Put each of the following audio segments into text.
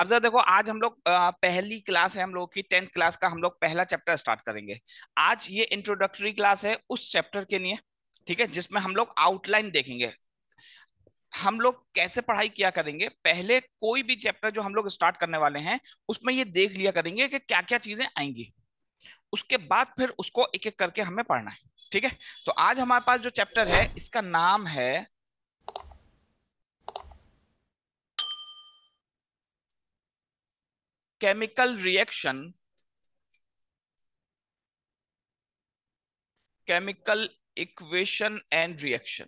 अब जरा देखो आज हम लोग पहली क्लास है हम लोग की टेंथ क्लास का हम लोग पहला चैप्टर स्टार्ट करेंगे आज ये इंट्रोडक्टरी क्लास है उस चैप्टर के लिए ठीक है जिसमें हम लोग आउटलाइन देखेंगे हम लोग कैसे पढ़ाई किया करेंगे पहले कोई भी चैप्टर जो हम लोग स्टार्ट करने वाले हैं उसमें ये देख लिया करेंगे कि क्या क्या चीजें आएंगी उसके बाद फिर उसको एक एक करके हमें पढ़ना है ठीक है तो आज हमारे पास जो चैप्टर है इसका नाम है chemical reaction chemical equation and reaction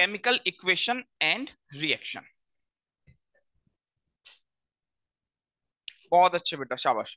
chemical equation and reaction बहुत अच्छे बेटा शाबाश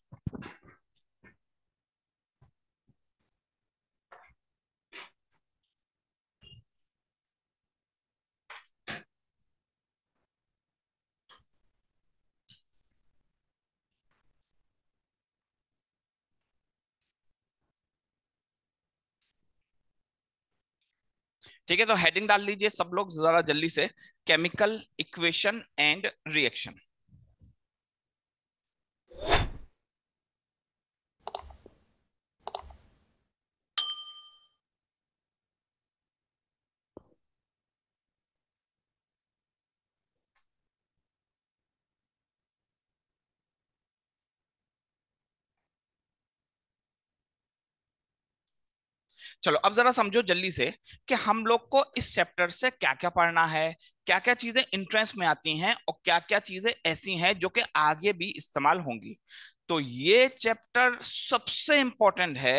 ठीक है तो हेडिंग डाल लीजिए सब लोग जरा जल्दी से केमिकल इक्वेशन एंड रिएक्शन चलो अब जरा समझो जल्दी से कि हम लोग को इस चैप्टर से क्या क्या पढ़ना है क्या क्या चीजें इंट्रेंस में आती हैं और क्या क्या चीजें ऐसी हैं जो कि आगे भी इस्तेमाल होंगी तो ये चैप्टर सबसे इंपॉर्टेंट है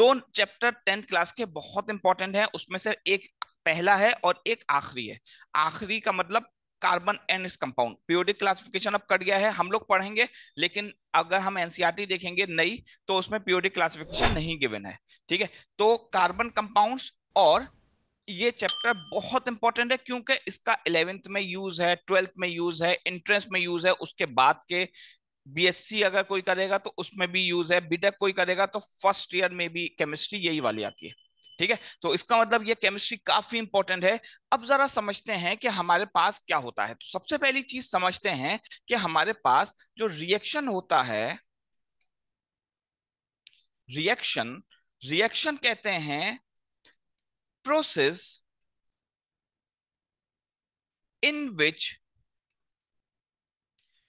दो चैप्टर टेंथ क्लास के बहुत इंपॉर्टेंट है उसमें से एक पहला है और एक आखिरी है आखिरी का मतलब कार्बन एंड इस कंपाउंड पीओडिक क्लासिफिकेशन अब कट गया है हम लोग पढ़ेंगे लेकिन अगर हम एनसीआर e देखेंगे नई तो उसमें पीओडिक क्लासिफिकेशन नहीं गिवन है ठीक है तो कार्बन कंपाउंड्स और ये चैप्टर बहुत इंपॉर्टेंट है क्योंकि इसका इलेवेंथ में यूज है ट्वेल्थ में यूज है इंट्रेंस में यूज है उसके बाद के बीएससी अगर कोई करेगा तो उसमें भी यूज है बीटेक कोई करेगा तो फर्स्ट ईयर में भी केमिस्ट्री यही वाली आती है ठीक है तो इसका मतलब ये केमिस्ट्री काफी इंपॉर्टेंट है अब जरा समझते हैं कि हमारे पास क्या होता है तो सबसे पहली चीज समझते हैं कि हमारे पास जो रिएक्शन होता है रिएक्शन रिएक्शन कहते हैं process in which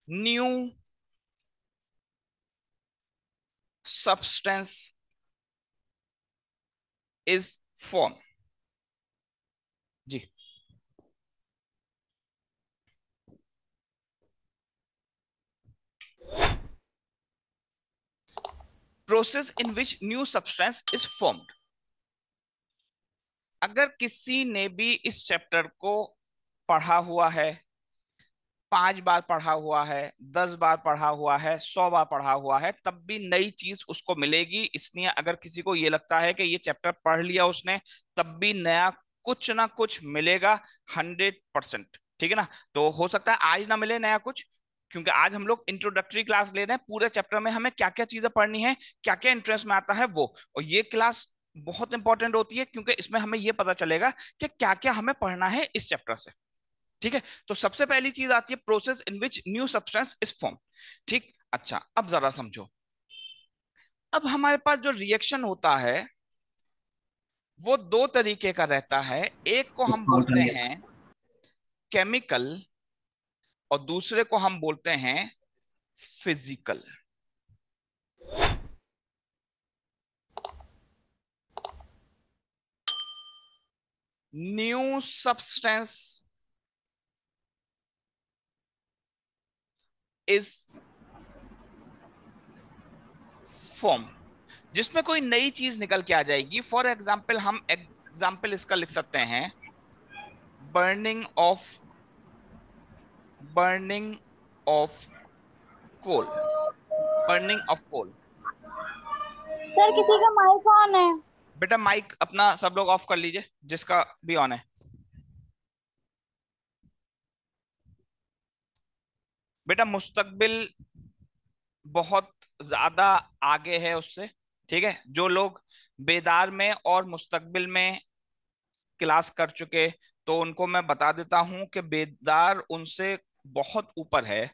new substance is form जी process in which new substance is formed अगर किसी ने भी इस चैप्टर को पढ़ा हुआ है पांच बार पढ़ा हुआ है दस बार पढ़ा हुआ है सौ बार पढ़ा हुआ है तब भी नई चीज उसको मिलेगी इसलिए अगर किसी को ये लगता है कि ये चैप्टर पढ़ लिया उसने तब भी नया कुछ ना कुछ मिलेगा हंड्रेड परसेंट ठीक है ना तो हो सकता है आज ना मिले नया कुछ क्योंकि आज हम लोग इंट्रोडक्टरी क्लास ले रहे हैं पूरे चैप्टर में हमें क्या क्या चीजें पढ़नी है क्या क्या इंटरेस्ट में आता है वो और ये क्लास बहुत इंपॉर्टेंट होती है क्योंकि इसमें हमें ये पता चलेगा कि क्या क्या हमें पढ़ना है इस चैप्टर से ठीक है तो सबसे पहली चीज आती है process in which new substance is form ठीक अच्छा अब जरा समझो अब हमारे पास जो रिएक्शन होता है वो दो तरीके का रहता है एक को हम बोलते हैं केमिकल और दूसरे को हम बोलते हैं physical new substance is form जिसमें कोई नई चीज निकल के आ जाएगी फॉर एग्जाम्पल हम एग्जाम्पल इसका लिख सकते हैं burning of burning of coal burning of coal sir किसी का माइक ऑन है बेटा माइक अपना सब लोग ऑफ कर लीजिए जिसका भी ऑन है बेटा मुस्तकबिल बहुत ज्यादा आगे है उससे ठीक है जो लोग बेदार में और मुस्तकबिल में क्लास कर चुके तो उनको मैं बता देता हूं कि बेदार उनसे बहुत ऊपर है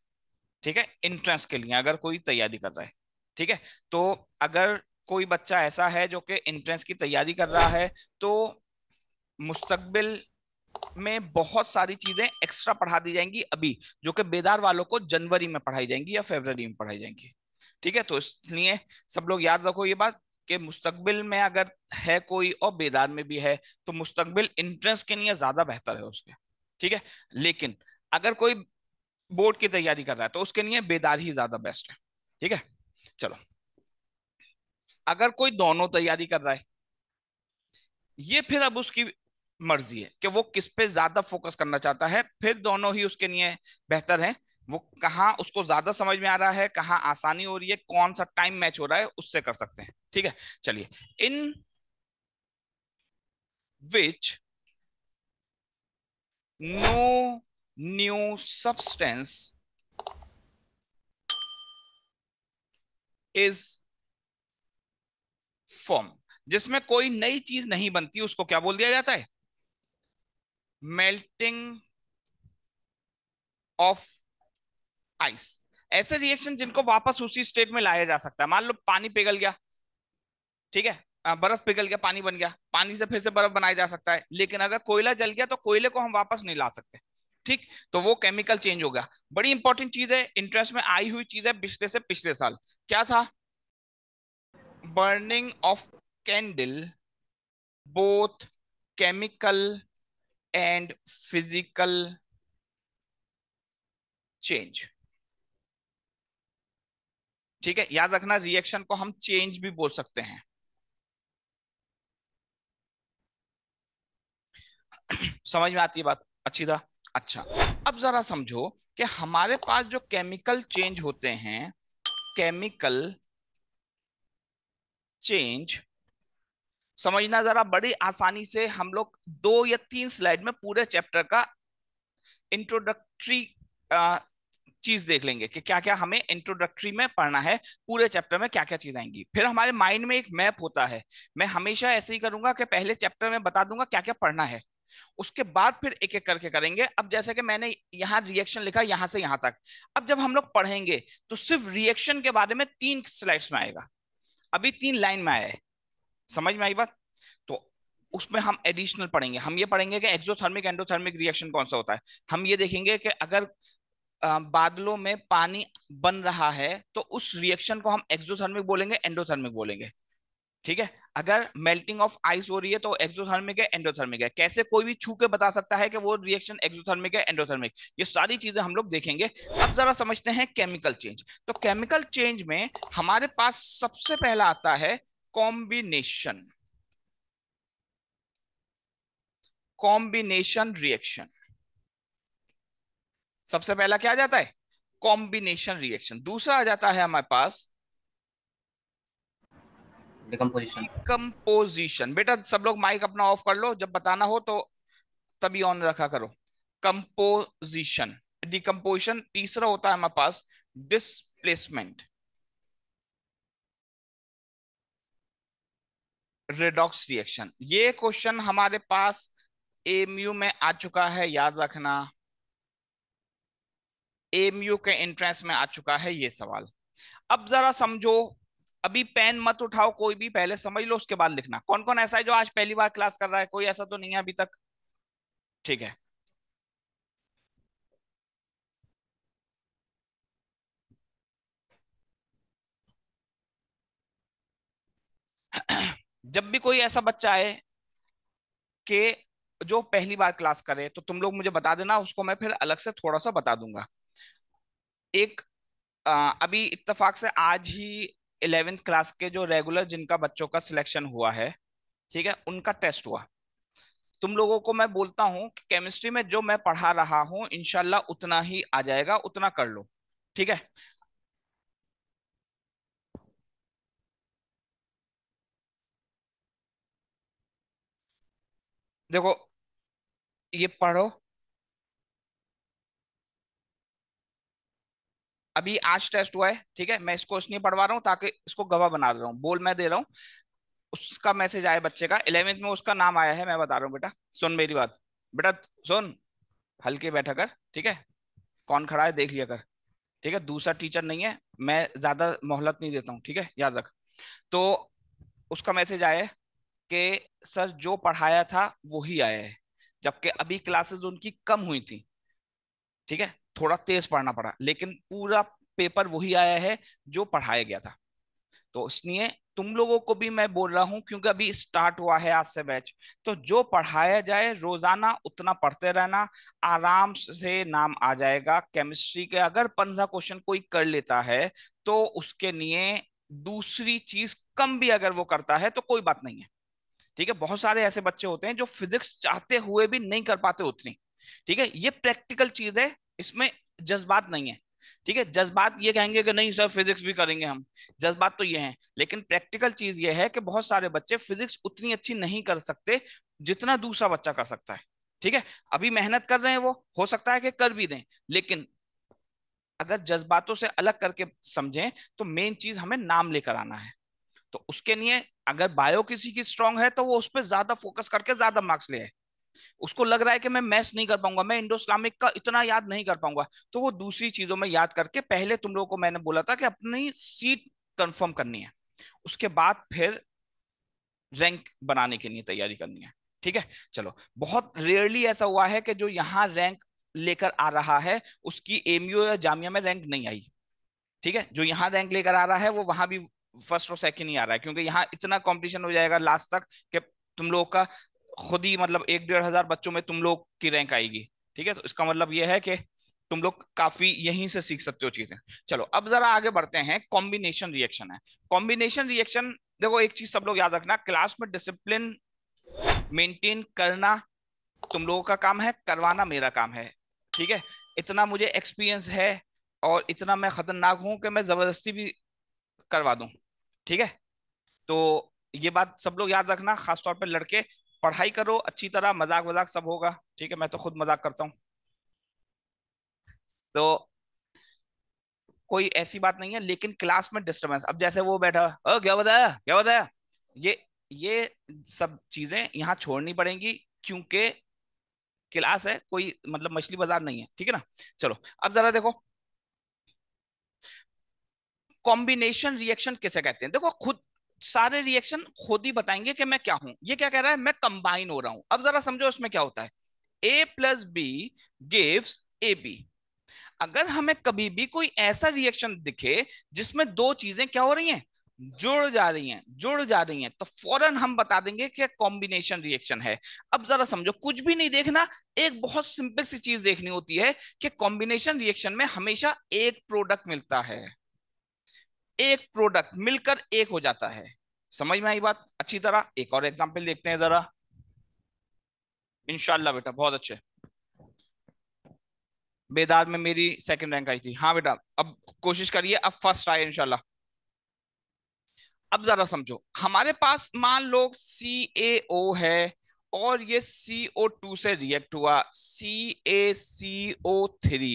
ठीक है इंट्रेंस के लिए अगर कोई तैयारी कर रहा है ठीक है तो अगर कोई बच्चा ऐसा है जो कि इंट्रेंस की तैयारी कर रहा है तो मुस्तकबिल में बहुत सारी चीजें एक्स्ट्रा पढ़ा दी जाएंगी अभी जो कि बेदार वालों को जनवरी में पढ़ाई जाएंगी या फेबररी में पढ़ाई जाएंगी ठीक है तो इसलिए सब लोग याद रखो ये बात कि मुस्तकबिल में अगर है कोई और बेदार में भी है तो मुस्तकबिल इंट्रेंस के लिए ज्यादा बेहतर है उसके ठीक है लेकिन अगर कोई बोर्ड की तैयारी कर रहा है तो उसके लिए बेदार ही ज्यादा बेस्ट है ठीक है चलो अगर कोई दोनों तैयारी कर रहा है ये फिर अब उसकी मर्जी है कि वो किस पे ज्यादा फोकस करना चाहता है फिर दोनों ही उसके लिए बेहतर है वो कहाँ उसको ज्यादा समझ में आ रहा है कहाँ आसानी हो रही है कौन सा टाइम मैच हो रहा है उससे कर सकते हैं ठीक है चलिए in which no new substance is form जिसमें कोई नई चीज नहीं बनती उसको क्या बोल दिया जाता है मेल्टिंग ऑफ आइस ऐसे रिएक्शन जिनको वापस उसी स्टेट में लाया जा सकता है मान लो पानी पिघल गया ठीक है बर्फ पिघल गया पानी बन गया पानी से फिर से बर्फ बनाया जा सकता है लेकिन अगर कोयला जल गया तो कोयले को हम वापस नहीं ला सकते ठीक तो वो केमिकल चेंज हो गया बड़ी इंपॉर्टेंट चीज है इंटरेस्ट में आई हुई चीज है पिछले से पिछले साल क्या था burning of candle both chemical and physical change ठीक है याद रखना रिएक्शन को हम चेंज भी बोल सकते हैं समझ में आती है बात अच्छी था अच्छा अब जरा समझो कि हमारे पास जो केमिकल चेंज होते हैं केमिकल चेंज समझना जरा बड़ी आसानी से हम लोग दो या तीन स्लाइड में पूरे चैप्टर का इंट्रोडक्टरी चीज देख लेंगे कि क्या क्या हमें इंट्रोडक्टरी में पढ़ना है पूरे चैप्टर में क्या क्या चीज आएंगी फिर हमारे माइंड में एक मैप होता है मैं हमेशा ऐसे ही करूंगा कि पहले चैप्टर में बता दूंगा क्या क्या पढ़ना है उसके बाद फिर एक एक करके करेंगे अब जैसे कि मैंने यहाँ रिएक्शन लिखा यहाँ से यहाँ तक अब जब हम लोग पढ़ेंगे तो सिर्फ रिएक्शन के बारे में तीन स्लाइड्स में आएगा अभी तीन लाइन में आया है समझ में आई बात तो उसमें हम एडिशनल पढ़ेंगे हम ये पढ़ेंगे कि एक्सोथर्मिक एंडोथर्मिक रिएक्शन कौन सा होता है हम ये देखेंगे कि अगर बादलों में पानी बन रहा है तो उस रिएक्शन को हम एक्सोथर्मिक बोलेंगे एंडोथर्मिक बोलेंगे ठीक है अगर मेल्टिंग ऑफ आइस हो रही है तो एक्सोथर्मिक है एंडोथर्मिक है कैसे कोई भी छू के बता सकता है कि वो रिएक्शन एक्सोथर्मिक है एंडोथर्मिक ये सारी चीजें हम लोग देखेंगे अब जरा समझते हैं केमिकल चेंज तो केमिकल चेंज में हमारे पास सबसे पहला आता है combination कॉम्बिनेशन रिएक्शन सबसे पहला क्या आ जाता है कॉम्बिनेशन रिएक्शन दूसरा आ जाता है हमारे पास डिकम्पोजिशन कंपोजिशन बेटा सब लोग माइक अपना ऑफ कर लो जब बताना हो तो तभी ऑन रखा करो कंपोजिशन डिकम्पोजिशन तीसरा होता है हमारे पास डिस्प्लेसमेंट रेडॉक्स रिएक्शन ये क्वेश्चन हमारे पास एमयू में आ चुका है याद रखना एमयू के एंट्रेंस में आ चुका है ये सवाल अब जरा समझो अभी पेन मत उठाओ कोई भी पहले समझ लो उसके बाद लिखना कौन कौन ऐसा है जो आज पहली बार क्लास कर रहा है कोई ऐसा तो नहीं है अभी तक ठीक है जब भी कोई ऐसा बच्चा आए कि जो पहली बार क्लास करे तो तुम लोग मुझे बता देना उसको मैं फिर अलग से थोड़ा सा बता दूंगा एक आ, अभी इत्तेफाक से आज ही इलेवेंथ क्लास के जो रेगुलर जिनका बच्चों का सिलेक्शन हुआ है ठीक है उनका टेस्ट हुआ तुम लोगों को मैं बोलता हूँ कि केमिस्ट्री में जो मैं पढ़ा रहा हूँ इनशाला उतना ही आ जाएगा उतना कर लो ठीक है देखो ये पढ़ो अभी आज टेस्ट हुआ है ठीक है मैं इसको इसलिए पढ़वा रहा हूँ ताकि इसको गवाह बना दे रहा हूँ बोल मैं दे रहा हूँ उसका मैसेज आया बच्चे का इलेवेंथ में उसका नाम आया है मैं बता रहा हूँ बेटा सुन मेरी बात बेटा सुन हल्के बैठा कर ठीक है कौन खड़ा है देख लिया कर ठीक है दूसरा टीचर नहीं है मैं ज्यादा मोहलत नहीं देता हूँ ठीक है याद रख तो उसका मैसेज आया है कि सर जो पढ़ाया था वही आया है जबकि अभी क्लासेस उनकी कम हुई थी ठीक है थोड़ा तेज पढ़ना पड़ा लेकिन पूरा पेपर वही आया है जो पढ़ाया गया था तो इसलिए तुम लोगों को भी मैं बोल रहा हूं क्योंकि अभी स्टार्ट हुआ है आज से बैच तो जो पढ़ाया जाए रोजाना उतना पढ़ते रहना आराम से नाम आ जाएगा केमिस्ट्री के अगर पंद्रह क्वेश्चन कोई कर लेता है तो उसके लिए दूसरी चीज कम भी अगर वो करता है तो कोई बात नहीं है ठीक है बहुत सारे ऐसे बच्चे होते हैं जो फिजिक्स चाहते हुए भी नहीं कर पाते उतनी ठीक है ये प्रैक्टिकल चीज है इसमें जज्बात नहीं है ठीक है जज्बात ये कहेंगे कि नहीं सर फिजिक्स भी करेंगे हम जज्बात तो ये है लेकिन प्रैक्टिकल चीज ये है कि बहुत सारे बच्चे फिजिक्स उतनी अच्छी नहीं कर सकते जितना दूसरा बच्चा कर सकता है ठीक है अभी मेहनत कर रहे हैं वो हो सकता है कि कर भी दें लेकिन अगर जज्बातों से अलग करके समझें तो मेन चीज हमें नाम लेकर आना है तो उसके लिए अगर बायो किसी की स्ट्रांग है तो वो उस पर ज्यादा फोकस करके ज्यादा मार्क्स ले उसको लग रहा है कि मैं मैथ्स नहीं कर पाऊंगा मैं इंडो इस्लामिक का इतना याद नहीं कर पाऊंगा तो वो दूसरी चीजों में याद करके पहले तुम लोगों को मैंने बोला था कि अपनी सीट कंफर्म करनी है उसके बाद फिर रैंक बनाने के लिए तैयारी करनी है ठीक है चलो बहुत रेयरली ऐसा हुआ है कि जो यहाँ रैंक लेकर आ रहा है उसकी एमयू या जामिया में रैंक नहीं आई ठीक है जो यहाँ रैंक लेकर आ रहा है वो वहां भी फर्स्ट और सेकंड ही आ रहा है क्योंकि यहाँ इतना कंपटीशन हो जाएगा लास्ट तक कि तुम लोग का खुद ही मतलब एक डेढ़ हजार बच्चों में तुम लोग की रैंक आएगी ठीक है तो इसका मतलब यह है कि तुम लोग काफी यहीं से सीख सकते हो चीजें चलो अब जरा आगे बढ़ते हैं कॉम्बिनेशन रिएक्शन है कॉम्बिनेशन रिएक्शन देखो एक चीज सब लोग याद रखना क्लास में डिसिप्लिन मेंटेन करना तुम लोगों का काम है करवाना मेरा काम है ठीक है इतना मुझे एक्सपीरियंस है और इतना मैं खतरनाक हूं कि मैं जबरदस्ती भी करवा दूं ठीक है तो ये बात सब लोग याद रखना खासतौर पर लड़के पढ़ाई करो अच्छी तरह मजाक वजाक सब होगा ठीक है मैं तो खुद मजाक करता हूँ तो कोई ऐसी बात नहीं है लेकिन क्लास में डिस्टर्बेंस अब जैसे वो बैठा ओ क्या बताया क्या बताया ये ये सब चीजें यहाँ छोड़नी पड़ेंगी क्योंकि क्लास है कोई मतलब मछली बाजार नहीं है ठीक है ना चलो अब जरा देखो कॉम्बिनेशन रिएक्शन किसे कहते हैं देखो खुद सारे रिएक्शन खुद ही बताएंगे कि मैं क्या हूं ये क्या कह रहा है मैं कंबाइन हो रहा हूं अब जरा समझो इसमें क्या होता है A plus B gives A B अगर हमें कभी भी कोई ऐसा रिएक्शन दिखे जिसमें दो चीजें क्या हो रही हैं जुड़ जा रही हैं जुड़ जा रही हैं तो फौरन हम बता देंगे कि कॉम्बिनेशन रिएक्शन है अब जरा समझो कुछ भी नहीं देखना एक बहुत सिंपल सी चीज देखनी होती है कि कॉम्बिनेशन रिएक्शन में हमेशा एक प्रोडक्ट मिलता है एक प्रोडक्ट मिलकर एक हो जाता है समझ में आई बात अच्छी तरह एक और एग्जाम्पल देखते हैं जरा इनशाला बेटा बहुत अच्छे बेदार में मेरी सेकंड रैंक आई थी हाँ बेटा अब कोशिश करिए अब फर्स्ट आए इनशाला अब जरा समझो हमारे पास मान लो सी ए है और ये सी टू से रिएक्ट हुआ सी ए थ्री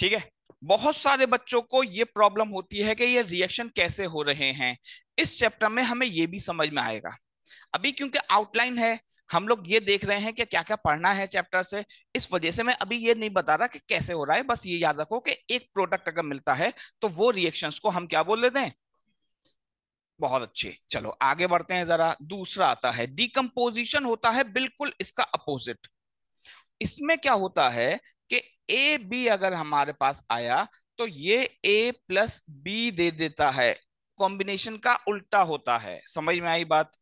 ठीक है बहुत सारे बच्चों को ये प्रॉब्लम होती है कि ये रिएक्शन कैसे हो रहे हैं इस चैप्टर में हमें ये भी समझ में आएगा अभी क्योंकि आउटलाइन है हम लोग ये देख रहे हैं कि क्या क्या पढ़ना है चैप्टर से इस वजह से मैं अभी ये नहीं बता रहा कि कैसे हो रहा है बस ये याद रखो कि एक प्रोडक्ट अगर मिलता है तो वो रिएक्शन को हम क्या बोल लेते हैं बहुत अच्छे चलो आगे बढ़ते हैं जरा दूसरा आता है डिकम्पोजिशन होता है बिल्कुल इसका अपोजिट इसमें क्या होता है कि ए बी अगर हमारे पास आया तो ये ए प्लस बी दे देता है कॉम्बिनेशन का उल्टा होता है समझ में आई बात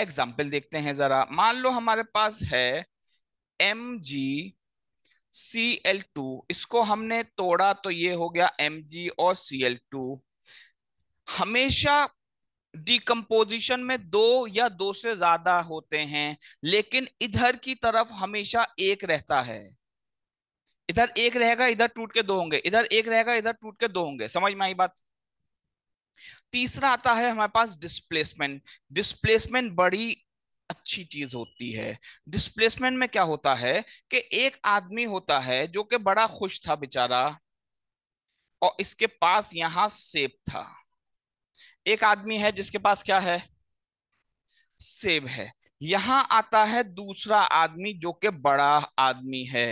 एग्जाम्पल देखते हैं जरा मान लो हमारे पास है M G C L two इसको हमने तोड़ा तो ये हो गया एम जी और सी एल टू हमेशा डिकम्पोजिशन में दो या दो से ज्यादा होते हैं लेकिन इधर की तरफ हमेशा एक रहता है इधर एक रहेगा इधर टूट के दो होंगे इधर एक रहेगा इधर टूट के दो होंगे समझ में आई बात तीसरा आता है हमारे पास डिस्प्लेसमेंट डिस्प्लेसमेंट बड़ी अच्छी चीज होती है डिस्प्लेसमेंट में क्या होता है कि एक आदमी होता है जो कि बड़ा खुश था बेचारा और इसके पास यहां सेब था एक आदमी है जिसके पास क्या है सेब है यहां आता है दूसरा आदमी जो कि बड़ा आदमी है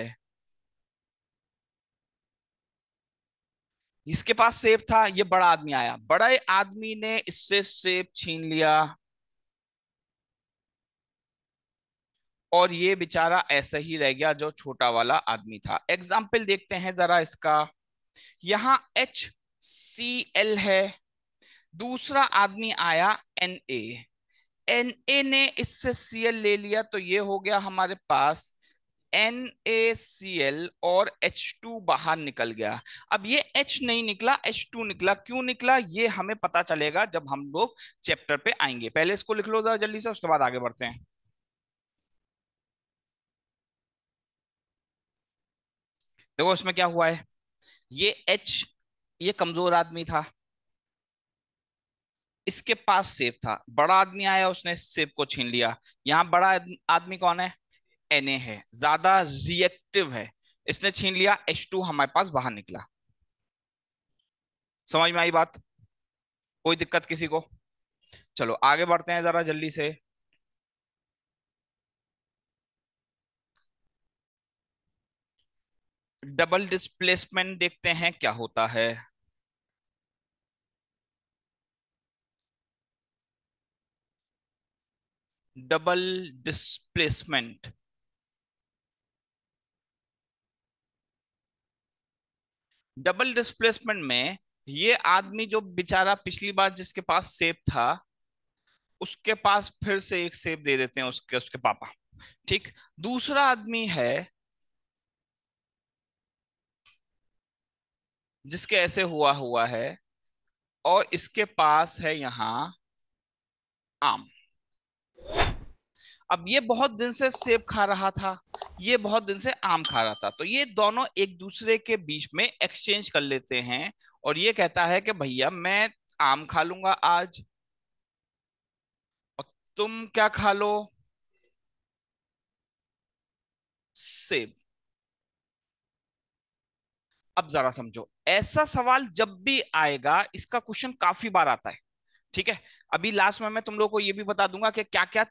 इसके पास सेब था ये बड़ा आदमी आया बड़े आदमी ने इससे सेब छीन लिया और ये बेचारा ऐसा ही रह गया जो छोटा वाला आदमी था एग्जाम्पल देखते हैं जरा इसका यहां एच सी एल है दूसरा आदमी आया एन ए एन ए ने इससे सी एल ले लिया तो ये हो गया हमारे पास एन ए सी एल और एच टू बाहर निकल गया अब ये एच नहीं निकला एच टू निकला क्यों निकला ये हमें पता चलेगा जब हम लोग चैप्टर पे आएंगे पहले इसको लिख लो जरा जल्दी से उसके बाद आगे बढ़ते हैं देखो इसमें क्या हुआ है ये एच ये कमजोर आदमी था इसके पास सेब था बड़ा आदमी आया उसने सेब को छीन लिया यहां बड़ा आदमी कौन है एन है ज्यादा रिएक्टिव है इसने छीन लिया एच टू हमारे पास बाहर निकला समझ में आई बात कोई दिक्कत किसी को चलो आगे बढ़ते हैं जरा जल्दी से डबल डिस्प्लेसमेंट देखते हैं क्या होता है डबल डिस्प्लेसमेंट डबल डिस्प्लेसमेंट में ये आदमी जो बेचारा पिछली बार जिसके पास सेब था उसके पास फिर से एक सेब दे देते हैं उसके उसके पापा ठीक दूसरा आदमी है जिसके ऐसे हुआ हुआ है और इसके पास है यहां आम अब ये बहुत दिन से सेब खा रहा था ये बहुत दिन से आम खा रहा था तो ये दोनों एक दूसरे के बीच में एक्सचेंज कर लेते हैं और ये कहता है कि भैया मैं आम खा लूंगा आज और तुम क्या खा लो सेब अब जरा समझो ऐसा सवाल जब भी आएगा इसका क्वेश्चन काफी बार आता है ठीक है अभी लास्ट में मैं तुम लोगों को ये भी बता दूंगा कि क्या क्या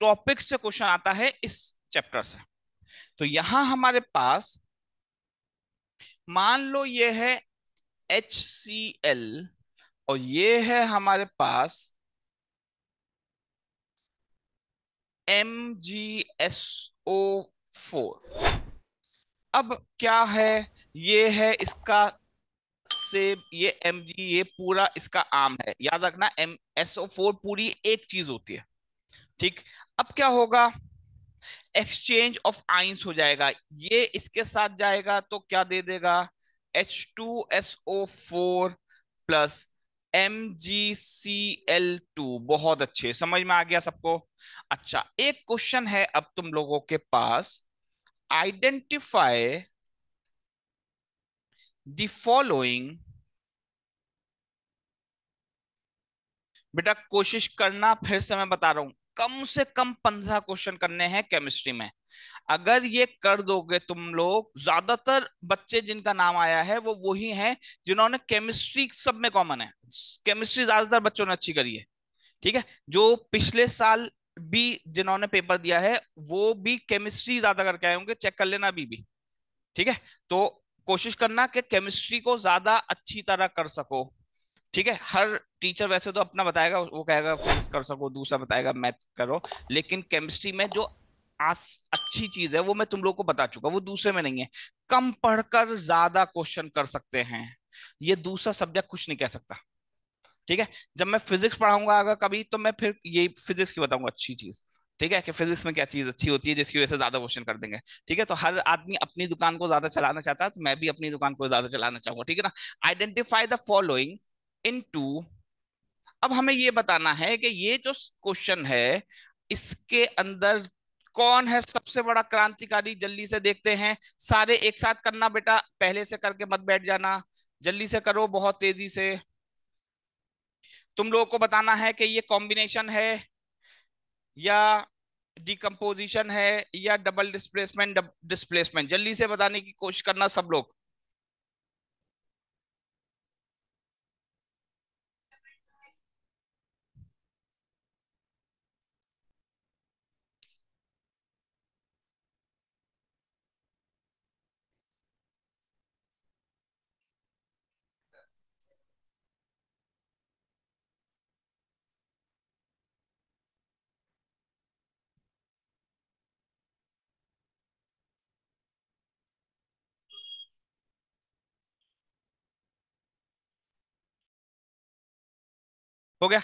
टॉपिक से क्वेश्चन आता है इस चैप्टर से तो यहां हमारे पास मान लो ये है एच सी एल और ये है हमारे पास M G S O four अब क्या है ये है इसका सेब ये एम जी ये पूरा इसका आम है याद रखना एम एस ओ फोर पूरी एक चीज होती है ठीक अब क्या होगा एक्सचेंज ऑफ आइंस हो जाएगा ये इसके साथ जाएगा तो क्या दे देगा H two S O four plus M G C L two बहुत अच्छे समझ में आ गया सबको अच्छा एक क्वेश्चन है अब तुम लोगों के पास आइडेंटिफाई द फॉलोइंग बेटा कोशिश करना फिर से मैं बता रहा हूं कम से कम पंद्रह क्वेश्चन करने हैं केमिस्ट्री में अगर ये कर दोगे तुम लोग ज्यादातर बच्चे जिनका नाम आया है वो वही हैं जिन्होंने केमिस्ट्री सब में कॉमन है केमिस्ट्री ज्यादातर बच्चों ने अच्छी करी है ठीक है जो पिछले साल भी जिन्होंने पेपर दिया है वो भी केमिस्ट्री ज्यादा करके आए होंगे चेक कर लेना अभी भी ठीक है तो कोशिश करना कि केमिस्ट्री को ज्यादा अच्छी तरह कर सको ठीक है हर टीचर वैसे तो अपना बताएगा वो कहेगा फिजिक्स कर सको दूसरा बताएगा मैथ करो लेकिन केमिस्ट्री में जो आस अच्छी चीज है वो मैं तुम लोग को बता चुका वो दूसरे में नहीं है कम पढ़कर ज्यादा क्वेश्चन कर सकते हैं ये दूसरा सब्जेक्ट कुछ नहीं कह सकता ठीक है जब मैं फिजिक्स पढ़ाऊंगा अगर कभी तो मैं फिर ये फिजिक्स की बताऊंगा अच्छी चीज ठीक है कि फिजिक्स में क्या चीज अच्छी होती है जिसकी वजह से ज्यादा क्वेश्चन कर देंगे ठीक है तो हर आदमी अपनी दुकान को ज्यादा चलाना चाहता है तो मैं भी अपनी दुकान को ज्यादा चलाना चाहूंगा ठीक है ना आइडेंटिफाई द फॉलोइंग इनटू अब हमें ये बताना है कि ये जो क्वेश्चन है इसके अंदर कौन है सबसे बड़ा क्रांतिकारी जल्दी से देखते हैं सारे एक साथ करना बेटा पहले से करके मत बैठ जाना जल्दी से करो बहुत तेजी से तुम लोगों को बताना है कि ये कॉम्बिनेशन है या डिकम्पोजिशन है या डबल डिस्प्लेसमेंट डिस्प्लेसमेंट जल्दी से बताने की कोशिश करना सब लोग हो गया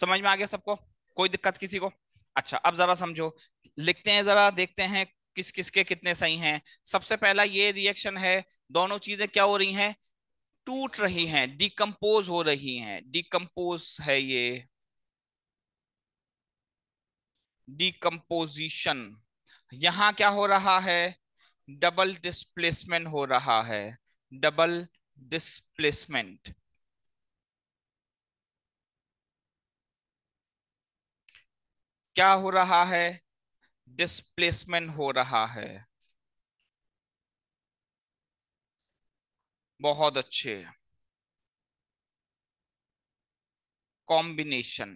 समझ में आ गया सबको कोई दिक्कत किसी को अच्छा अब जरा समझो लिखते हैं जरा देखते हैं किस किसके कितने सही हैं सबसे पहला ये रिएक्शन है दोनों चीजें क्या हो रही हैं टूट रही हैं डिकम्पोज हो रही हैं डिकम्पोज है ये डिकम्पोजिशन यहां क्या हो रहा है डबल डिस्प्लेसमेंट हो रहा है डबल डिस्प्लेसमेंट क्या हो रहा है डिस्प्लेसमेंट हो रहा है बहुत अच्छे कॉम्बिनेशन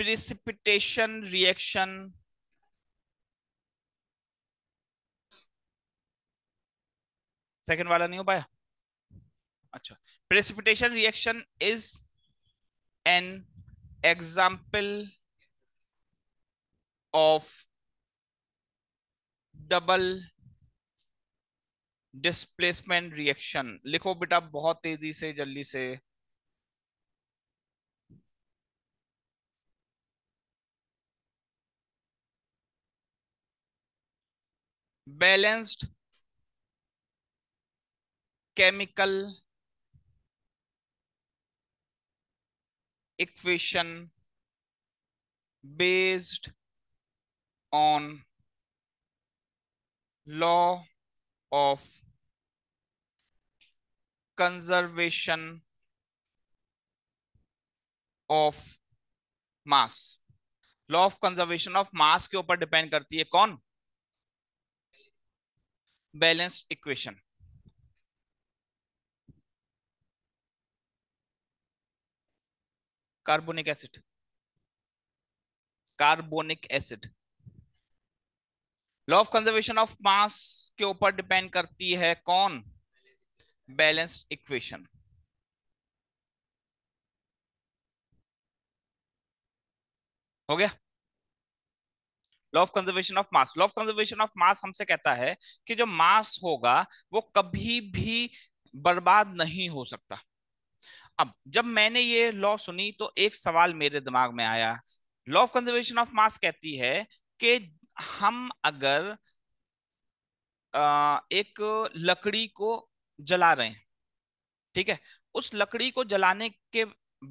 प्रिसिपिटेशन रिएक्शन सेकेंड वाला नहीं हो पाया अच्छा precipitation reaction is an example of double displacement reaction लिखो बेटा बहुत तेजी से जल्दी से balanced chemical equation based on law of conservation of mass law of conservation of mass ke upar depend karti hai कौन balanced equation carbonic acid carbonic acid law of conservation of mass के ऊपर depend करती है कौन balanced equation हो गया law of conservation of mass law of conservation of mass हमसे कहता है कि जो मास होगा वो कभी भी बर्बाद नहीं हो सकता अब जब मैंने ये लॉ सुनी तो एक सवाल मेरे दिमाग में आया law of conservation of mass कहती है कि हम अगर एक लकड़ी को जला रहे हैं ठीक है उस लकड़ी को जलाने के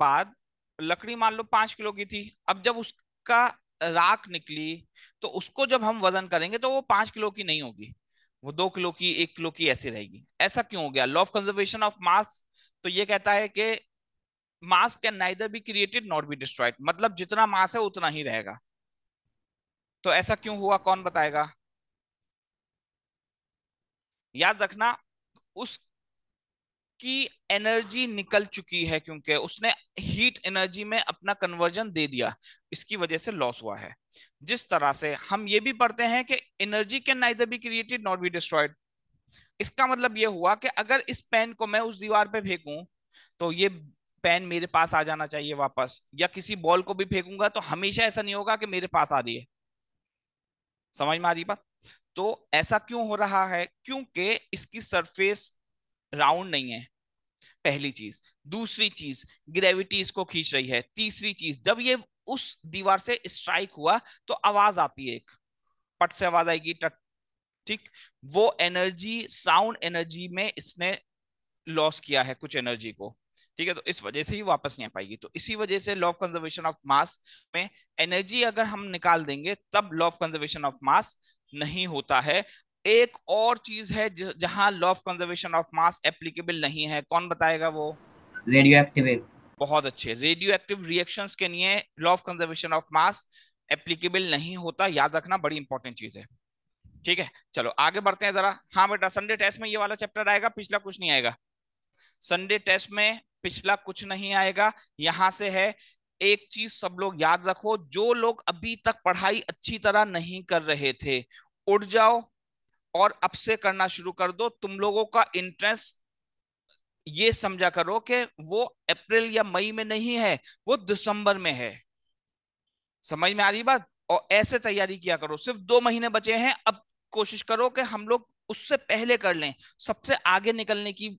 बाद लकड़ी मान लो पांच किलो की थी अब जब उसका राख निकली तो उसको जब हम वजन करेंगे तो वो पांच किलो की नहीं होगी वो दो किलो की एक किलो की ऐसी रहेगी ऐसा क्यों हो गया law of conservation of mass तो ये कहता है कि mass can neither be created not be destroyed मतलब जितना मास है उतना ही रहेगा तो ऐसा क्यों हुआ कौन बताएगा याद रखना उसकी एनर्जी निकल चुकी है क्योंकि उसने हीट एनर्जी में अपना कन्वर्जन दे दिया इसकी वजह से लॉस हुआ है जिस तरह से हम ये भी पढ़ते हैं कि energy can neither be created not be destroyed इसका मतलब ये हुआ कि अगर इस पेन को मैं उस दीवार पे फेंकूं तो ये पेन मेरे पास आ जाना चाहिए वापस या किसी बॉल को भी फेंकूंगा तो हमेशा ऐसा नहीं होगा कि मेरे पास आ रही है समझ में आ रही बात तो ऐसा क्यों हो रहा है क्योंकि इसकी सरफेस राउंड नहीं है पहली चीज दूसरी चीज ग्रेविटी इसको खींच रही है तीसरी चीज जब ये उस दीवार से स्ट्राइक हुआ तो आवाज आती है एक पट से आवाज आएगी टट ठीक वो एनर्जी साउंड एनर्जी में इसने लॉस किया है कुछ एनर्जी को ठीक है तो इस वजह से ही वापस नहीं आ पाएगी तो इसी वजह से law of conservation of mass में एनर्जी अगर हम निकाल देंगे तब law of conservation of mass नहीं होता है एक और चीज है जहां law of conservation of mass applicable नहीं है कौन बताएगा वो रेडियो एक्टिव बहुत अच्छे रेडियो एक्टिव रिएक्शन के लिए law of conservation of mass applicable नहीं होता याद रखना बड़ी इंपॉर्टेंट चीज है ठीक है चलो आगे बढ़ते हैं जरा हाँ बेटा संडे टेस्ट में ये वाला चैप्टर आएगा पिछला कुछ नहीं आएगा संडे टेस्ट में पिछला कुछ नहीं आएगा यहां से है एक चीज सब लोग याद रखो जो लोग अभी तक पढ़ाई अच्छी तरह नहीं कर रहे थे उठ जाओ और अब से करना शुरू कर दो तुम लोगों का इंटरेस्ट ये समझा करो कि वो अप्रैल या मई में नहीं है वो दिसंबर में है समझ में आ रही बात और ऐसे तैयारी किया करो सिर्फ दो महीने बचे हैं अब कोशिश करो कि हम लोग उससे पहले कर लें सबसे आगे निकलने की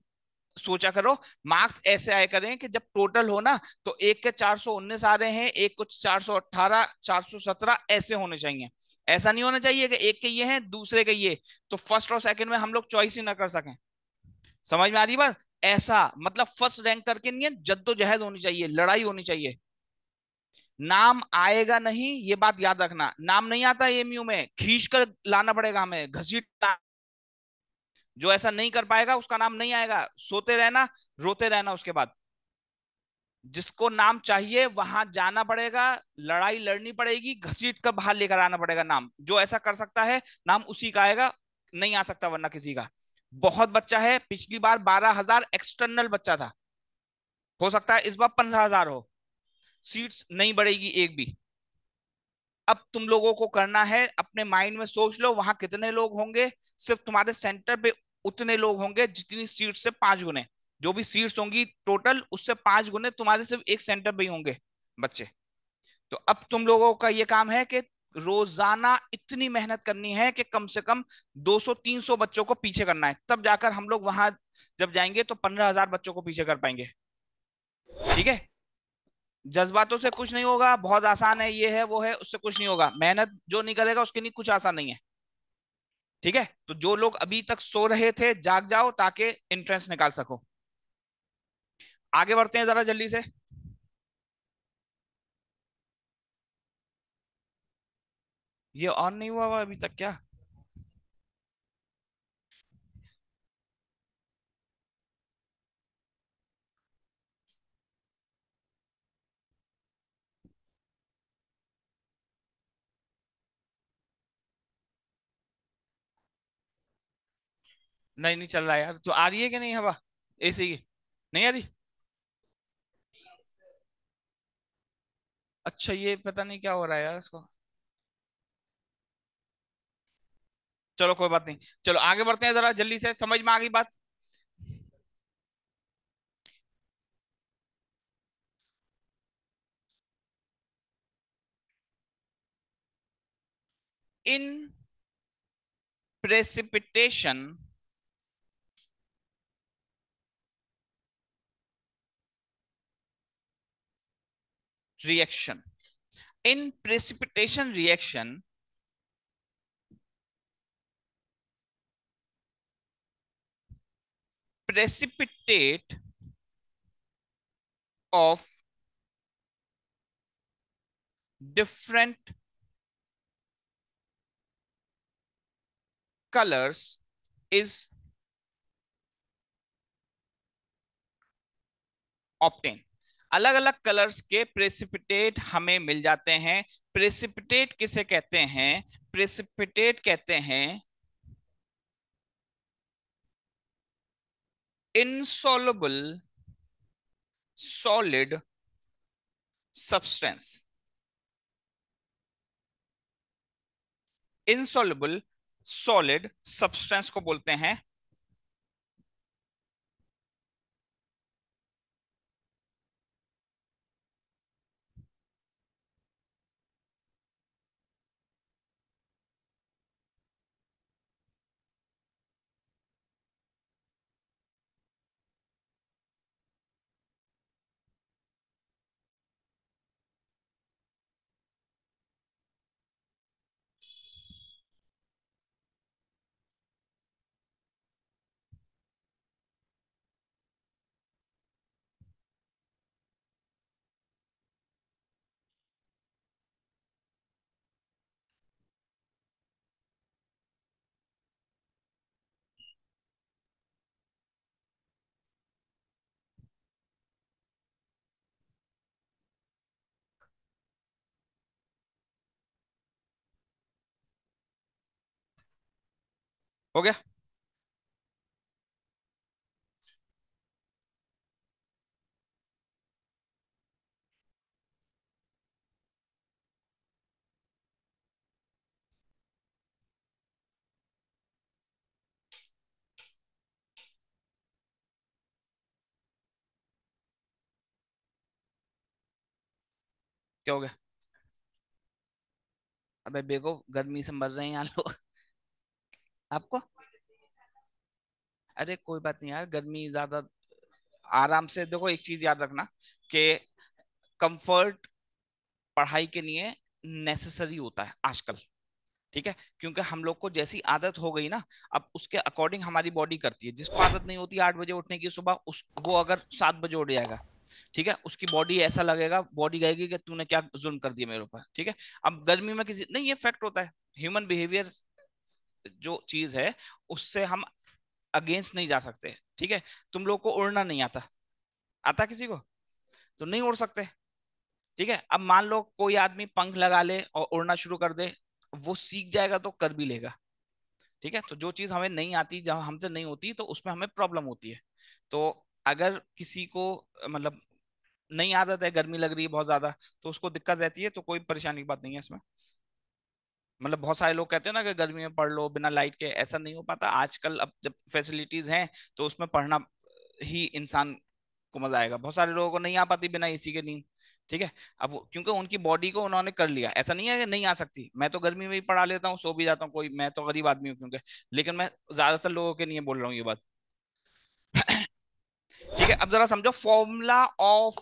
सोचा करो मार्क्स ऐसे आए करें कि जब टोटल हो ना तो एक के चार सौ उन्नीस आ रहे हैं एक कुछ चार सौ अट्ठारह चार सौ सत्रह ऐसे होने चाहिए ऐसा नहीं होना चाहिए कि एक के ये हैं दूसरे के ये तो फर्स्ट और सेकंड में हम लोग चॉइस ही ना कर सकें समझ में आ रही बात ऐसा मतलब फर्स्ट रैंक करके नहीं है जद्दोजहद होनी चाहिए लड़ाई होनी चाहिए नाम आएगा नहीं ये बात याद रखना नाम नहीं आता एमयू में खींच कर लाना पड़ेगा हमें घसीट जो ऐसा नहीं कर पाएगा उसका नाम नहीं आएगा सोते रहना रोते रहना उसके बाद जिसको नाम चाहिए वहां जाना पड़ेगा लड़ाई लड़नी पड़ेगी घसीट कर बाहर लेकर आना पड़ेगा नाम जो ऐसा कर सकता है नाम उसी का आएगा नहीं आ सकता वरना किसी का बहुत बच्चा है पिछली बार बारह हजार एक्सटर्नल बच्चा था हो सकता है इस बार पंद्रह हजार हो सीट्स नहीं बढ़ेगी एक भी अब तुम लोगों को करना है अपने माइंड में सोच लो वहां कितने लोग होंगे सिर्फ तुम्हारे सेंटर पे उतने लोग होंगे जितनी सीट से पांच गुने जो भी सीट्स होंगी टोटल उससे पांच गुने तुम्हारे सिर्फ एक सेंटर पे ही होंगे बच्चे तो अब तुम लोगों का ये काम है कि रोजाना इतनी मेहनत करनी है कि कम से कम 200-300 बच्चों को पीछे करना है तब जाकर हम लोग वहां जब जाएंगे तो 15,000 बच्चों को पीछे कर पाएंगे ठीक है जज्बातों से कुछ नहीं होगा बहुत आसान है ये है वो है उससे कुछ नहीं होगा मेहनत जो नहीं करेगा उसके लिए कुछ आसान नहीं है ठीक है तो जो लोग अभी तक सो रहे थे जाग जाओ ताकि इंट्रेंस निकाल सको आगे बढ़ते हैं जरा जल्दी से ये ऑन नहीं हुआ हुआ अभी तक क्या नहीं नहीं चल रहा यार तो आ रही है कि नहीं हवा एसी की नहीं आ रही अच्छा ये पता नहीं क्या हो रहा है यार इसको चलो कोई बात नहीं चलो आगे बढ़ते हैं जरा जल्दी से समझ में आ गई बात in precipitation reaction. In precipitation reaction, precipitate of different colors is obtained. अलग अलग कलर्स के प्रेसिपिटेट हमें मिल जाते हैं प्रेसिपिटेट किसे कहते हैं प्रेसिपिटेट कहते हैं insoluble solid substance insoluble solid substance को बोलते हैं हो गया क्या हो गया अबे बेको गर्मी से मर रहे हैं यहाँ लोग आपको अरे कोई बात नहीं यार गर्मी ज्यादा आराम से देखो एक चीज याद रखना कि कंफर्ट पढ़ाई के लिए नेसेसरी होता है आजकल ठीक है क्योंकि हम लोग को जैसी आदत हो गई ना अब उसके अकॉर्डिंग हमारी बॉडी करती है जिसको आदत नहीं होती आठ बजे उठने की सुबह उस वो अगर सात बजे उठ जाएगा ठीक है उसकी बॉडी ऐसा लगेगा बॉडी कहेगी कि तूने क्या जुल्म कर दिया मेरे ऊपर ठीक है अब गर्मी में किसी नहीं ये फैक्ट होता है ह्यूमन बिहेवियर जो चीज है उससे हम अगेंस्ट नहीं जा सकते ठीक है तुम लोग को उड़ना नहीं आता आता किसी को तो नहीं उड़ सकते ठीक है अब मान लो कोई आदमी पंख लगा ले और उड़ना शुरू कर दे वो सीख जाएगा तो कर भी लेगा ठीक है तो जो चीज हमें नहीं आती जब हमसे नहीं होती तो उसमें हमें प्रॉब्लम होती है तो अगर किसी को मतलब नहीं आदत है गर्मी लग रही है बहुत ज्यादा तो उसको दिक्कत रहती है तो कोई परेशानी की बात नहीं है इसमें मतलब बहुत सारे लोग कहते हैं ना कि गर्मी में पढ़ लो बिना लाइट के ऐसा नहीं हो पाता आजकल अब जब फैसिलिटीज हैं तो उसमें पढ़ना ही इंसान को मजा आएगा बहुत सारे लोगों को नहीं आ पाती बिना एसी के नींद ठीक है अब क्योंकि उनकी बॉडी को उन्होंने कर लिया ऐसा नहीं है कि नहीं आ सकती मैं तो गर्मी में ही पढ़ा लेता हूँ सो भी जाता हूँ कोई मैं तो गरीब आदमी हूँ क्योंकि लेकिन मैं ज्यादातर लोगों के लिए बोल रहा हूँ ये बात ठीक है अब जरा समझो फॉर्मूला ऑफ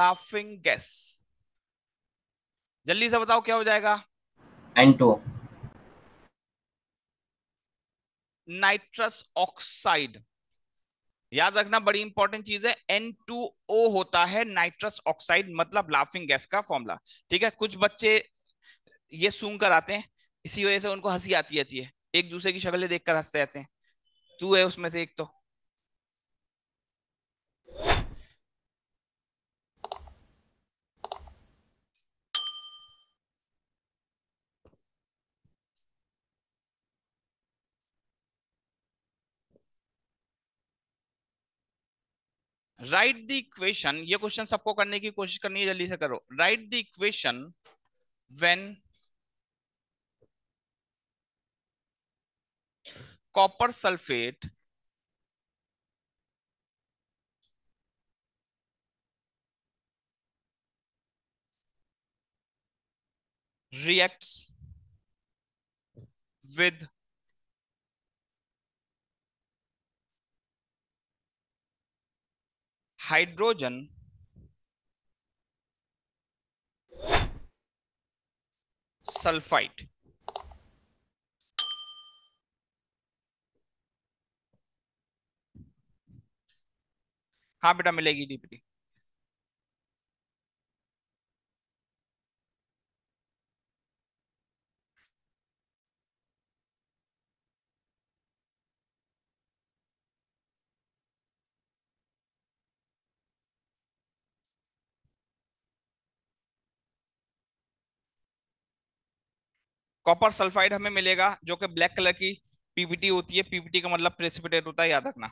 लाफिंग गैस जल्दी से बताओ क्या हो जाएगा एन टू नाइट्रस ऑक्साइड याद रखना बड़ी इंपॉर्टेंट चीज है N2O होता है नाइट्रस ऑक्साइड मतलब लाफिंग गैस का फॉर्मूला ठीक है कुछ बच्चे ये सूंघ कर आते हैं इसी वजह से उनको हंसी आती रहती है एक दूसरे की शक्लें देखकर हंसते रहते हैं तू है उसमें से एक तो राइट द इक्वेशन ये क्वेश्चन सबको करने की कोशिश करनी है जल्दी से करो write the equation when copper sulphate reacts with hydrogen sulphide हाँ बेटा मिलेगी डीपीटी कॉपर सल्फाइड हमें मिलेगा जो कि ब्लैक कलर की पीपीटी होती है पीपीटी का मतलब प्रेसिपिटेट होता है याद रखना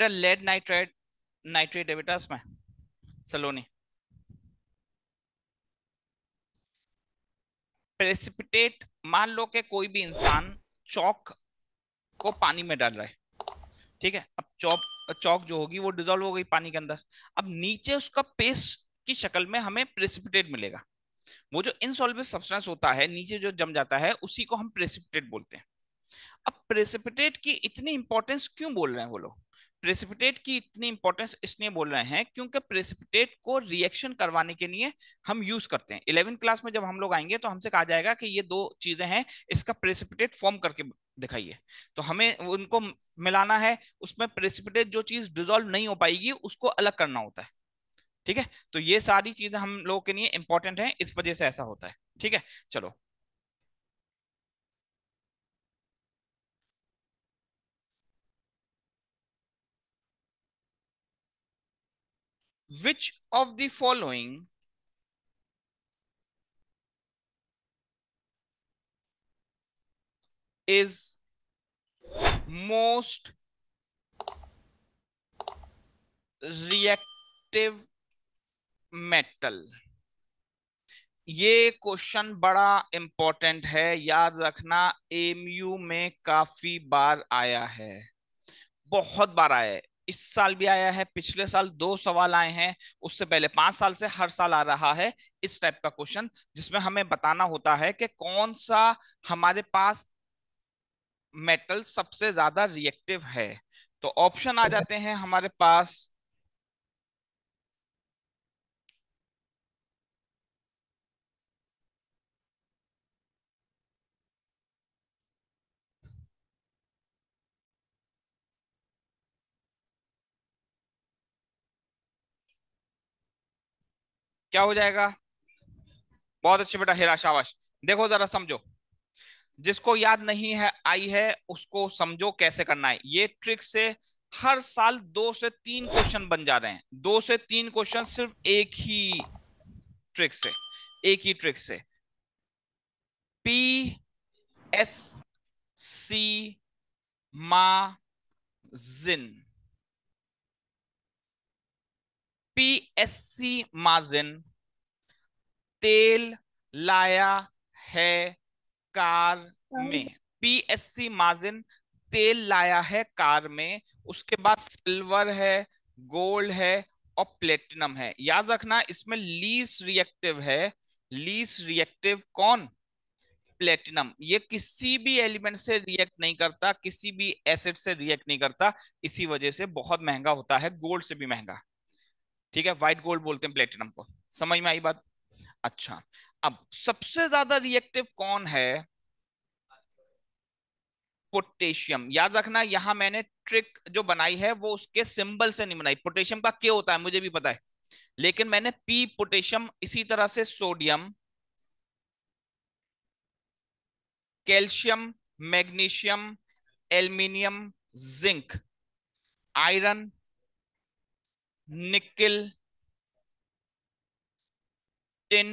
बेटा लेड नाइट्रेट नाइट्रेट है बेटा सलोनी प्रेसिपिटेट मान लो के कोई भी इंसान चौक को पानी में डाल रहा है ठीक है अब चौक चौक जो होगी वो डिजोल्व हो गई पानी के अंदर अब नीचे उसका पेस्ट की शक्ल में हमें प्रेसिपिटेट मिलेगा वो जो इनसॉल्वेबल सब्सटेंस होता है नीचे जो जम जाता है उसी को हम प्रेसिपिटेट बोलते हैं अब प्रेसिपिटेट की इतनी इंपॉर्टेंस क्यों बोल रहे हैं वो लोग प्रेसिपिटेट की इतनी इंपॉर्टेंस इसलिए बोल रहे हैं क्योंकि प्रेसिपिटेट को रिएक्शन करवाने के लिए हम यूज करते हैं इलेवन क्लास में जब हम लोग आएंगे तो हमसे कहा जाएगा कि ये दो चीजें हैं इसका प्रेसिपिटेट फॉर्म करके दिखाइए तो हमें उनको मिलाना है उसमें प्रेसिपिटेट जो चीज डिजोल्व नहीं हो पाएगी उसको अलग करना होता है ठीक है तो ये सारी चीजें हम लोगों के लिए इंपॉर्टेंट है इस वजह से ऐसा होता है ठीक है चलो which of the following is most reactive metal ये क्वेश्चन बड़ा इंपॉर्टेंट है याद रखना एमयू में काफी बार आया है बहुत बार आया है इस साल भी आया है पिछले साल दो सवाल आए हैं उससे पहले पांच साल से हर साल आ रहा है इस टाइप का क्वेश्चन जिसमें हमें बताना होता है कि कौन सा हमारे पास मेटल सबसे ज्यादा रिएक्टिव है तो ऑप्शन आ जाते हैं हमारे पास क्या हो जाएगा बहुत अच्छे बेटा हेरा शाबाश देखो जरा समझो जिसको याद नहीं है आई है उसको समझो कैसे करना है ये ट्रिक से हर साल दो से तीन क्वेश्चन बन जा रहे हैं दो से तीन क्वेश्चन सिर्फ एक ही ट्रिक से एक ही ट्रिक से पी एस सी मा जिन पीएससी मार्जिन तेल लाया है कार में पीएससी मार्जिन तेल लाया है कार में उसके बाद सिल्वर है गोल्ड है और प्लेटिनम है याद रखना इसमें लीस रिएक्टिव है लीस रिएक्टिव कौन प्लेटिनम ये किसी भी एलिमेंट से रिएक्ट नहीं करता किसी भी एसिड से रिएक्ट नहीं करता इसी वजह से बहुत महंगा होता है गोल्ड से भी महंगा ठीक है व्हाइट गोल्ड बोलते हैं प्लेटिनम को समझ में आई बात अच्छा अब सबसे ज्यादा रिएक्टिव कौन है पोटेशियम याद रखना यहां मैंने ट्रिक जो बनाई है वो उसके सिंबल से नहीं बनाई पोटेशियम का क्या होता है मुझे भी पता है लेकिन मैंने पी पोटेशियम इसी तरह से sodium calcium magnesium aluminium zinc iron nickel tin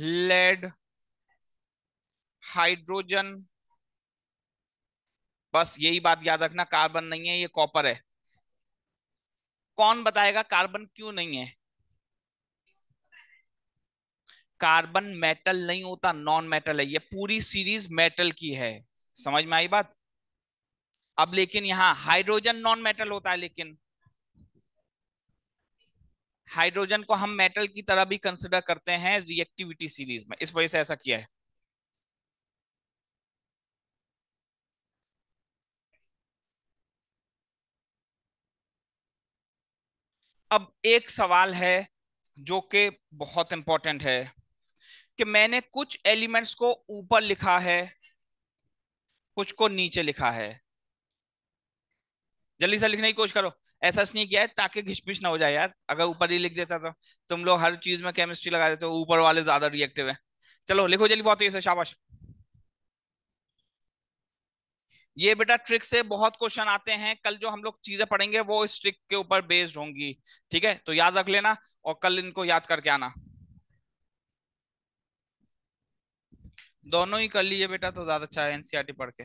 lead hydrogen बस यही बात याद रखना कार्बन नहीं है ये कॉपर है कौन बताएगा कार्बन क्यों नहीं है कार्बन मेटल नहीं होता नॉन मेटल है ये पूरी सीरीज मेटल की है समझ में आई बात अब लेकिन यहां हाइड्रोजन नॉन मेटल होता है लेकिन हाइड्रोजन को हम मेटल की तरह भी कंसिडर करते हैं रिएक्टिविटी सीरीज में इस वजह से ऐसा किया है अब एक सवाल है जो कि बहुत इंपॉर्टेंट है कि मैंने कुछ एलिमेंट्स को ऊपर लिखा है कुछ को नीचे लिखा है जल्दी से लिखने की कोशिश करो ऐसा नहीं किया है ताकि घिचपिच ना हो जाए यार अगर ऊपर ही लिख देता तो तुम लोग हर चीज में केमिस्ट्री लगा देते हो ऊपर वाले ज्यादा रिएक्टिव है चलो लिखो जल्दी बहुत ही शाबाश ये बेटा ट्रिक से बहुत क्वेश्चन आते हैं कल जो हम लोग चीजें पढ़ेंगे वो इस ट्रिक के ऊपर बेस्ड होंगी ठीक है तो याद रख लेना और कल इनको याद करके आना दोनों ही कर लीजिए बेटा तो ज्यादा अच्छा है एनसीआरटी e पढ़ के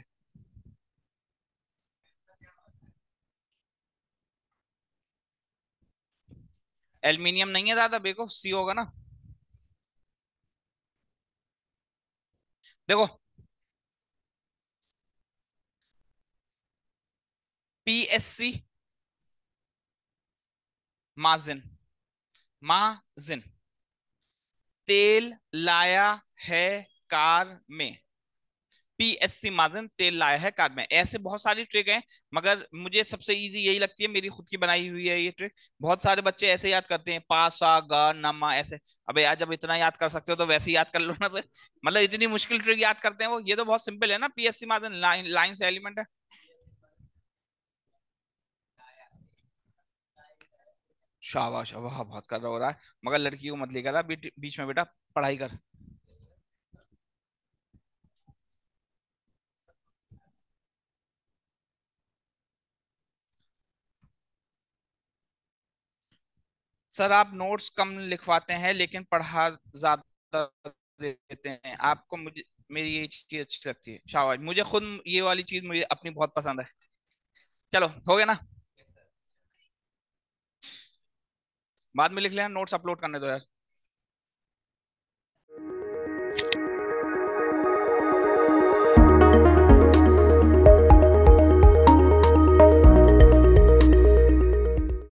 एल्यूमिनियम नहीं है ज्यादा बेवकूफ सी होगा ना देखो पीएससी माजिन माजिन तेल लाया है कार में पीएससी माजन तेल लाया है कार में ऐसे बहुत सारी ट्रिक हैं मगर मुझे सबसे इजी यही लगती है मेरी खुद की बनाई हुई है ये ट्रिक बहुत सारे बच्चे ऐसे याद करते हैं पासा ग नमा ऐसे अबे यार जब इतना याद कर सकते हो तो वैसे याद कर लो ना फिर मतलब इतनी मुश्किल ट्रिक याद करते हैं वो ये तो बहुत सिंपल है ना पीएससी माजन लाइन लाइन से एलिमेंट है शाबाश वाह हाँ, बहुत कर रहा हो रहा है मगर लड़की को मत लेकर बीच में बेटा पढ़ाई कर सर आप नोट्स कम लिखवाते हैं लेकिन पढ़ा ज्यादा देते हैं आपको मुझे मेरी ये चीज अच्छी लगती है शाबाश मुझे खुद ये वाली चीज मुझे अपनी बहुत पसंद है चलो हो गया ना बाद में लिख लेना नोट्स अपलोड करने दो यार